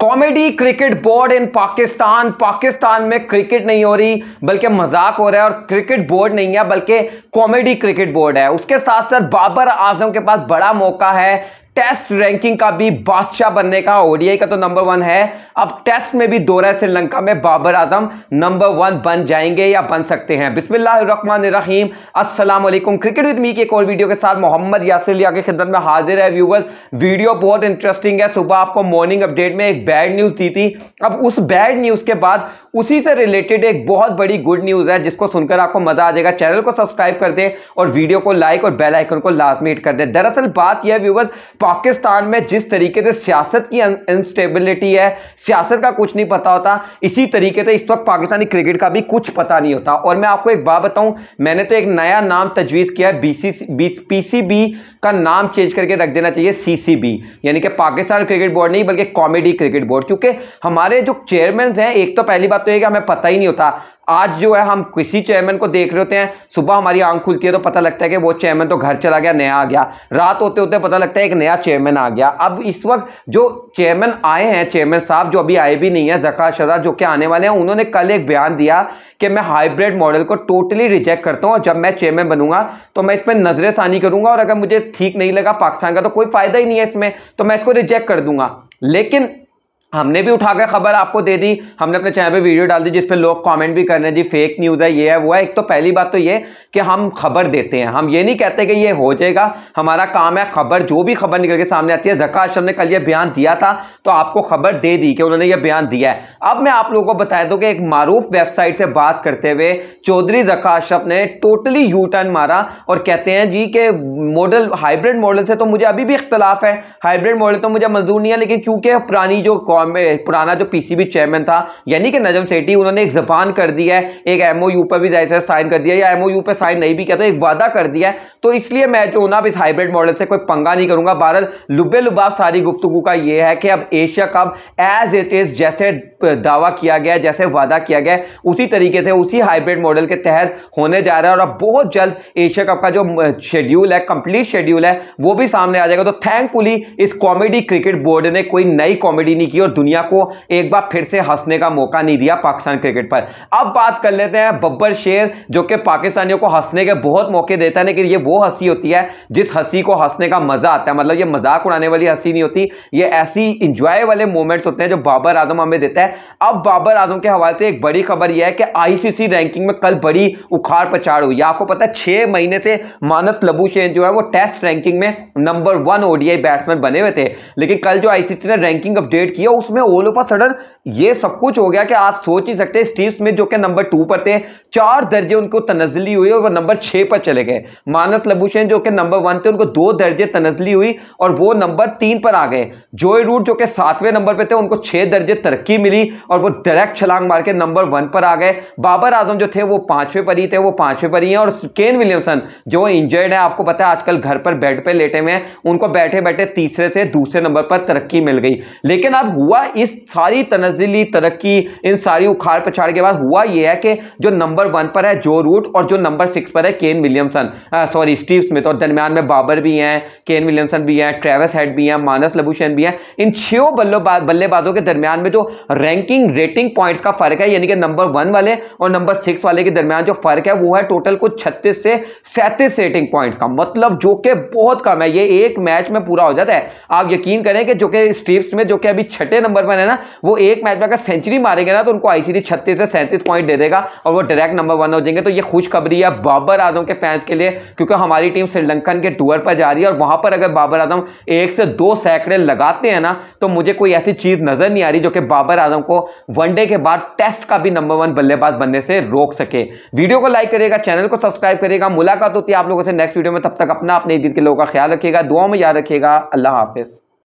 comedy cricket board in Pakistan Pakistan में cricket नहीं हो रही बल्कि मजाक हो रहा है और क्रिकेट बोर्ड नहीं है बल्कि कॉमेडी क्रिकेट बोर्ड है उसके साथ साथ बाबर आजम के पास बड़ा मौका है टेस्ट रैंकिंग का भी बादशाह बनने का ओडीआई का तो नंबर वन है अब टेस्ट में भी दौरा श्रीलंका में बाबर आजम नंबर वन बन जाएंगे या बन सकते हैं बिस्मिल्लाम अस्सलाम वालेकुम क्रिकेट विद मी की एक और वीडियो के साथ मोहम्मद यासिर लिया के खिदत में हाजिर है व्यूवर्स वीडियो बहुत इंटरेस्टिंग है सुबह आपको मॉर्निंग अपडेट में एक बैड न्यूज़ दी थी अब उस बैड न्यूज़ के बाद उसी से रिलेटेड एक बहुत बड़ी गुड न्यूज़ है जिसको सुनकर आपको मज़ा आ जाएगा चैनल को सब्सक्राइब कर दें और वीडियो को लाइक और को लास्ट को लाजमी कर दें दरअसल बात यह व्यूवर्स पाकिस्तान में जिस तरीके से सियासत की इंस्टेबिलिटी है सियासत का कुछ नहीं पता होता इसी तरीके से इस वक्त पाकिस्तानी क्रिकेट का भी कुछ पता नहीं होता और मैं आपको एक बात बताऊं मैंने तो एक नया नाम तजवीज़ किया है बी पीसीबी का नाम चेंज करके रख देना चाहिए सीसीबी यानी कि पाकिस्तान क्रिकेट बोर्ड नहीं बल्कि कॉमेडी क्रिकेट बोर्ड क्योंकि हमारे जो चेयरमैन हैं एक तो पहली बात तो ये कि हमें पता ही नहीं होता आज जो है हम किसी चेयरमैन को देख रहे होते हैं सुबह हमारी आंख खुलती है तो पता लगता है कि वो चेयरमैन तो घर चला गया नया आ गया रात होते होते पता लगता है एक नया चेयरमैन आ गया अब इस वक्त जो चेयरमैन आए हैं चेयरमैन साहब जो अभी आए भी नहीं है जका शरा जो कि आने वाले हैं उन्होंने कल एक बयान दिया कि मैं हाईब्रिड मॉडल को टोटली रिजेक्ट करता हूँ और जब मैं चेयरमैन बनूंगा तो मैं इस पर नज़रसानी ثانی करूंगा और अगर मुझे ठीक नहीं लगा पाकिस्तान का तो कोई फायदा ही नहीं है इसमें तो मैं इसको रिजेक्ट कर दूंगा लेकिन हमने भी उठाकर खबर आपको दे दी हमने अपने चैनल पे वीडियो डाल दी जिस पे लोग कमेंट भी कर रहे हैं जी फेक न्यूज़ है ये है वो है एक तो पहली बात तो ये कि हम खबर देते हैं हम ये नहीं कहते कि ये हो जाएगा हमारा काम है खबर जो भी खबर निकल के सामने आती है जका अशरफ ने कल ये बयान दिया था तो आपको खबर दे दी कि उन्होंने ये बयान दिया है अब मैं आप लोगों को बता दूँ कि एक मरूफ वेबसाइट से बात करते हुए चौधरी जका अशरफ ने टोटली यू टर्न मारा और कहते हैं जी के मॉडल हाइब्रिड मॉडल से तो मुझे अभी भी इख्तलाफ है हाइब्रिड मॉडल तो मुझे मंजूर नहीं है लेकिन क्योंकि पुरानी जो फॉर्म में पुराना जो पीसीबी चेयरमैन था यानी कि नजम सेठी उन्होंने एक जबान कर दिया है एक एमओयू पर भी जाहिर साइन कर दिया या एमओयू पर साइन नहीं भी किया तो एक वादा कर दिया है तो इसलिए मैं जो ना इस हाइब्रिड मॉडल से कोई पंगा नहीं करूंगा भारत लुबे लुबाब सारी गुफ्तगु का यह है कि अब Asia cup as it is जैसे दावा किया गया जैसे वादा किया गया उसी तरीके से उसी हाइब्रिड मॉडल के तहत होने जा रहा है और अब बहुत जल्द एशिया कप का जो शेड्यूल है कंप्लीट शेड्यूल है वो भी सामने आ जाएगा तो थैंकफुली इस कॉमेडी क्रिकेट बोर्ड ने कोई नई कॉमेडी नहीं की और और दुनिया को एक बार फिर से हंसने का मौका नहीं दिया पाकिस्तान क्रिकेट पर अब बात कर लेते हैं बब्बर शेर जो कि पाकिस्तानियों को हंसने के बहुत मौके देता है लेकिन ये वो हंसी होती है जिस हंसी को हंसने का मजा आता है मतलब ये मजाक उड़ाने वाली हंसी नहीं होती ये ऐसी इंजॉय वाले मोमेंट्स होते हैं जो बाबर आजम हमें देता है अब बाबर आजम के हवाले से एक बड़ी खबर यह है कि आईसीसी रैंकिंग में कल बड़ी उखाड़ पछाड़ हुई आपको पता है छह महीने से मानस लबू शेर जो है वो टेस्ट रैंकिंग में नंबर वन ओडीआई बैट्समैन बने हुए थे लेकिन कल जो आईसीसी ने रैंकिंग अपडेट किया उसमें ऑल ऑफ अ सडन ये सब कुछ हो गया कि आप सोच ही सकते स्टीव स्मिथ जो कि नंबर टू पर थे चार दर्जे उनको तनजली हुई और वो नंबर छः पर चले गए मानस लबूशन जो कि नंबर वन थे उनको दो दर्जे तनजली हुई और वो नंबर तीन पर आ गए जोई रूट जो कि सातवें नंबर पर थे उनको छः दर्जे तरक्की मिली और वो डायरेक्ट छलांग मार के नंबर वन पर आ गए बाबर आजम जो थे वो पाँचवें पर ही थे वो पाँचवें पर ही हैं और केन विलियमसन जो इंजर्ड है आपको पता है आजकल घर पर बेड पर लेटे हुए हैं उनको बैठे बैठे तीसरे से दूसरे नंबर पर तरक्की मिल गई लेकिन अब हुआ हुआ इस सारी तनजिली तरक्की इन सारी उखाड़ पछाड़ के बाद हुआ यह है कि जो नंबर वन पर है जो रूट और जो नंबर सिक्स पर है Kane Williamson sorry Steve Smith और दरमियान में बाबर भी हैं केन विलियमसन भी हैं ट्रेवस हेड भी हैं मानस लभूषण भी हैं इन छो बल्लेबाजों के दरमियान में जो रैंकिंग रेटिंग पॉइंट्स का फर्क है यानी कि नंबर वन वाले और नंबर सिक्स वाले के दरमियान जो फर्क है वो है टोटल कुछ छत्तीस से सैंतीस रेटिंग पॉइंट्स का मतलब जो कि बहुत कम है ये एक मैच में पूरा हो जाता है आप यकीन करें कि जो कि स्टीव स्मिथ जो कि अभी छठे पहले नंबर पर है ना वो एक मैच में अगर सेंचुरी मारेंगे ना तो उनको आईसीसी छत्तीस से सैंतीस पॉइंट दे देगा और वो डायरेक्ट नंबर वन हो जाएंगे तो ये खुशखबरी है बाबर आजम के फैंस के लिए क्योंकि हमारी टीम श्रीलंकन के टूर पर जा रही है और वहां पर अगर बाबर आजम एक से दो सैकड़े लगाते हैं ना तो मुझे कोई ऐसी चीज नजर नहीं आ रही जो कि बाबर आजम को वनडे के बाद टेस्ट का भी नंबर वन बल्लेबाज बनने से रोक सके वीडियो को लाइक करेगा चैनल को सब्सक्राइब करेगा मुलाकात होती है आप लोगों से नेक्स्ट वीडियो में तब तक अपना अपने दिन के लोगों का ख्याल रखिएगा दुआ में याद रखिएगा अल्लाह हाफिज़